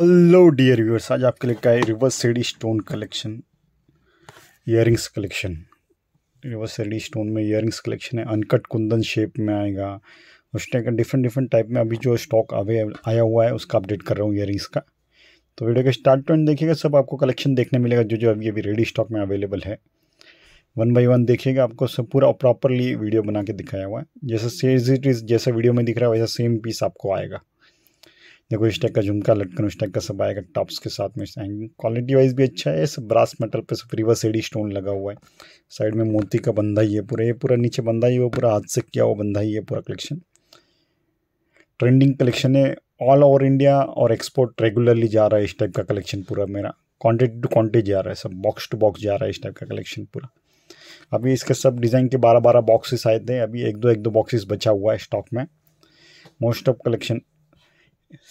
hello dear viewers आज आपके लिए क्या है reverse CD stone collection earrings collection reverse CD stone में ईयरिंग्स कलेक्शन है अनकट कुंदन शेप में आएगा उस टाइप का डिफरेंट डिफरेंट टाइप में अभी जो स्टॉक अवे आया हुआ है उसका अपडेट कर रहा हूँ ईयरिंग्स का तो वीडियो का स्टार्ट टू देखिएगा सब आपको कलेक्शन देखने मिलेगा जो जो अभी अभी रेडी स्टॉक में अवेलेबल है वन बाई वन देखिएगा आपको सब पूरा प्रॉपरली वीडियो बना के दिखाया हुआ है जैसा सेज इट इज़ जैसा वीडियो में दिख रहा है वैसा सेम पीस आपको आएगा देखो इस टाइप का झुमका लटकन उस टाइप का सब आएगा टॉप्स के साथ में हैंगिंग क्वालिटी वाइज भी अच्छा है सब ब्रास मेटल पे सब रिवर्स एडी स्टोन लगा हुआ है साइड में मोती का बंधा ही है पूरा ये पूरा नीचे बंधा ही है पूरा हाथ से किया हुआ बंधा ही है पूरा कलेक्शन ट्रेंडिंग कलेक्शन है ऑल ओवर इंडिया और एक्सपोर्ट रेगुलरली जा रहा है इस टाइप का कलेक्शन पूरा मेरा क्वान्टिटी टू क्वान्टिटी जा रहा है सब बॉक्स टू बॉक्स जा रहा है इस टाइप का कलेक्शन पूरा अभी इसके सब डिज़ाइन के बारह बारह बॉक्सेस आए थे अभी एक दो एक दो बॉक्सेस बचा हुआ है स्टॉक में most of collection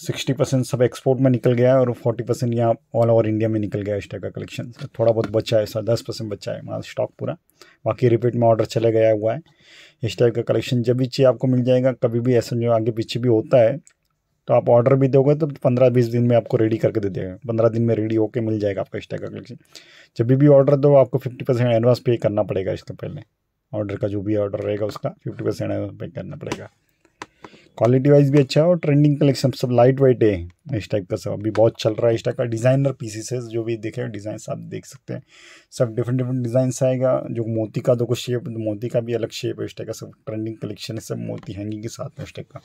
sixty percent सब एक्सपोर्ट में निकल गया है और फोर्टी परसेंट यहाँ ऑल ओवर इंडिया में निकल गया है टाइप का कलेक्शन तो थोड़ा बहुत बचा है सर दस परसेंट बचा है माल स्टॉक पूरा बाकी रिपीट में ऑर्डर चले गया हुआ है इस टाइप का कलेक्शन जब भी चाहिए आपको मिल जाएगा कभी भी ऐसा जो आगे पीछे भी होता है तो आप ऑर्डर भी दोगे तो पंद्रह बीस दिन में आपको रेडी करके दे देगा पंद्रह दिन में रेडी होकर मिल जाएगा आपका इस टाइप का कलेक्शन जब भी ऑर्डर दो आपको फिफ्टी परसेंट एडवांस पे करना पड़ेगा इसके पहले ऑर्डर का जो भी ऑर्डर रहेगा उसका फिफ्टी परसेंट एडवांस पे करना पड़ेगा क्वालिटी वाइज भी अच्छा है और ट्रेंडिंग कलेक्शन सब लाइट वेट है इस टाइप का सब अभी बहुत चल रहा है इस टाइप का डिज़ाइनर पीसीस है जो भी देखे डिज़ाइन आप देख सकते हैं सब डिफरेंट डिफरेंट डिज़ाइन आएगा जो मोती का देखो शेप मोती का भी अलग शेप है इस टाइप का सब ट्रेंडिंग कलेक्शन है सब मोती हैंगिंग के साथ में इस टाइप का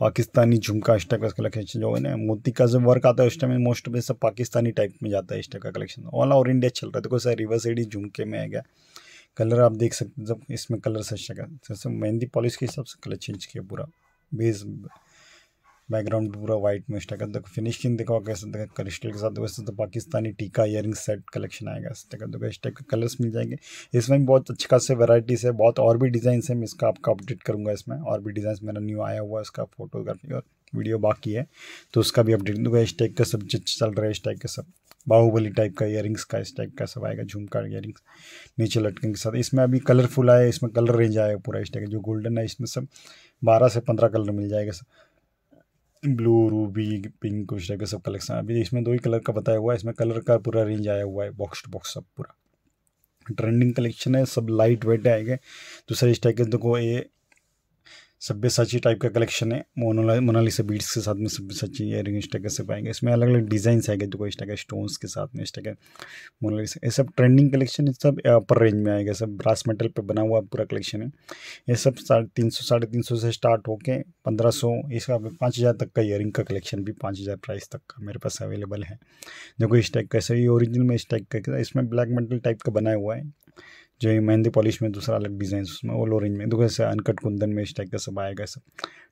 पाकिस्तानी झुमका इस टाइप का कलेक्शन जो है ना मोती का जो वर्क आता है उस टाइम में मोस्ट ऑफ सब पाकिस्तानी टाइप में जाता है इस टाइप का कलेक्शन ऑल ओवर इंडिया चल रहा है तो कोई रिवर्स एडी झुमके में आएगा कलर आप देख सकते जब इसमें कलर सच लगा जैसे मेहंदी पॉलिश के हिसाब से कलर चेंज किया पूरा बेस बैकग्राउंड पूरा वाइट में स्टैक देखो फिनिशिंग देखो कैसे देखो क्रिस्टल के साथ देखो तो पाकिस्तानी टीका इयर सेट कलेक्शन आएगा इस टाइप देखो इस टाइप के कलर्स मिल जाएंगे इसमें बहुत अच्छे खासे वैराइटीज़ है बहुत और भी डिज़ाइन है मैं इसका आपका अपडेट करूँगा इसमें और भी डिज़ाइन मेरा न्यू आया हुआ है उसका फोटोग्राफी और वीडियो बाकी है तो उसका भी अपडेट दूंगा इस टाइप का सब चल रहा है इस टाइप का सब बाहुबली टाइप का ईयरिंग्स का इस टाइप का सब आएगा झुमका रिंग्स नीचे लटकन के साथ इसमें अभी कलरफुल आया इसमें कलर रेंज आएगा पूरा इस टाइप का जो गोल्डन है इसमें सब बारह से पंद्रह कलर मिल जाएगा सब ब्लू रूबी पिंक उस टाइप का सब कलेक्शन अभी इसमें दो ही कलर का बताया हुआ है इसमें कलर का पूरा रेंज आया हुआ है बॉक्स टू बॉक्स सब पूरा ट्रेंडिंग कलेक्शन है सब लाइट वेट आएंगे दूसरे इस टाइप के देखो ये सभ्य साची टाइप का कलेक्शन है मोनोला मोनालिसा बीट्स के साथ में सभ्य साची रिंग स्टेकर से पाएंगे इसमें अलग अलग डिजाइन आएंगे जो कोई के स्टोन्स के साथ में स्टेकर मोनालिसा ये सब ट्रेंडिंग कलेक्शन है सब अपर रेंज में आएगा सब ब्रास मेटल पे बना हुआ पूरा कलेक्शन है ये सब साढ़े तीन सौ साढ़े तीन सौ से स्टार्ट होकर पंद्रह सौ इसका पाँच हज़ार तक का ईयरिंग का कलेक्शन भी पाँच हज़ार प्राइस तक का मेरे पास अवेलेबल है जो कोई स्टेक कैसे ये ओरिजिनल में स्टेक का इसमें ब्लैक मेटल टाइप का बनाया हुआ है जो ये मेहंदी पॉलिश में दूसरा अलग डिज़ाइन उसमें वो लो रेंज में देखो ऐसे अनकट कुंदन में इस टाइप का सब आएगा सब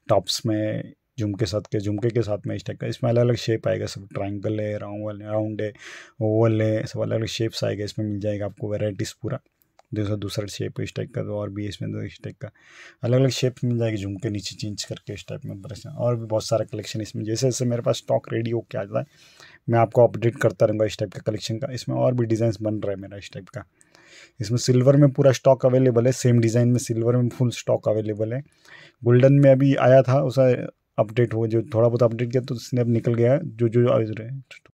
टॉप्स में झुमके साथ के झुमके के साथ में इस टाइप का इसमें अलग अलग शेप आएगा सब ट्राइंगल है राउंड है राउंड है ओवल है सब अलग अलग शेप्स आएगा इसमें मिल जाएगा आपको वेराइटीज़ पूरा दूसरा दूसरा शेप इस टाइप का तो और भी इसमें दो इस टाइप का अलग अलग शेप मिल जाएगी झुमके नीचे चेंज करके इस टाइप में ब्रश और भी बहुत सारा कलेक्शन इसमें जैसे जैसे मेरे पास स्टॉक रेडी होकर आ जाता है मैं आपको अपडेट करता रहूँगा इस टाइप का कलेक्शन का इसमें और भी डिज़ाइन बन रहा है मेरा इस टाइप का इसमें सिल्वर में पूरा स्टॉक अवेलेबल है सेम डिज़ाइन में सिल्वर में फुल स्टॉक अवेलेबल है गोल्डन में अभी आया था उसका अपडेट हुआ जो थोड़ा बहुत अपडेट किया तो उसने अब निकल गया जो जो जो